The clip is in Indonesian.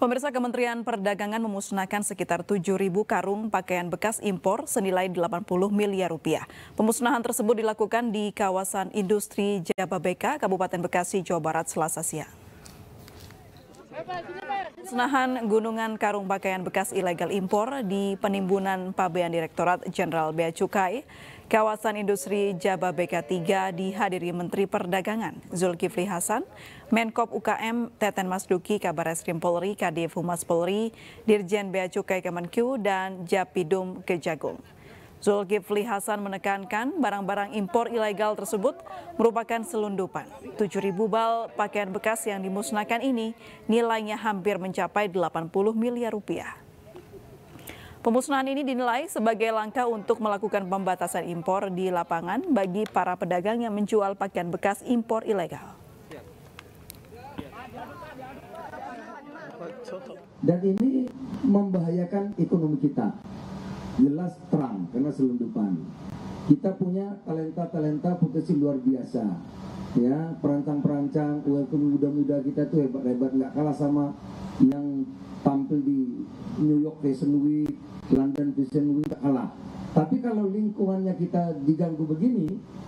Pemirsa Kementerian Perdagangan memusnahkan sekitar 7.000 karung pakaian bekas impor senilai 80 miliar rupiah. Pemusnahan tersebut dilakukan di kawasan industri Jababeka, Kabupaten Bekasi, Jawa Barat, Selasa siang. Senahan gunungan karung pakaian bekas ilegal impor di penimbunan pabean Direktorat Jenderal Bea Cukai, kawasan industri Jababeka 3 dihadiri Menteri Perdagangan Zulkifli Hasan, Menkop UKM Teten Masduki Kabar Eskrim Polri, Kadif Humas Polri, Dirjen Bea Cukai Kemenkyu, dan Japidum Kejagung. Zulkifli Hasan menekankan barang-barang impor ilegal tersebut merupakan selundupan. 7.000 bal pakaian bekas yang dimusnahkan ini nilainya hampir mencapai 80 miliar rupiah. Pemusnahan ini dinilai sebagai langkah untuk melakukan pembatasan impor di lapangan bagi para pedagang yang menjual pakaian bekas impor ilegal. Dan ini membahayakan ekonomi kita jelas terang karena selundupan. Kita punya talenta-talenta potensi luar biasa. Ya, perancang-perancang UMKM muda-muda kita tuh hebat-hebat nggak kalah sama yang tampil di New York Fashion Week, London Fashion Week nggak kalah. Tapi kalau lingkungannya kita diganggu begini,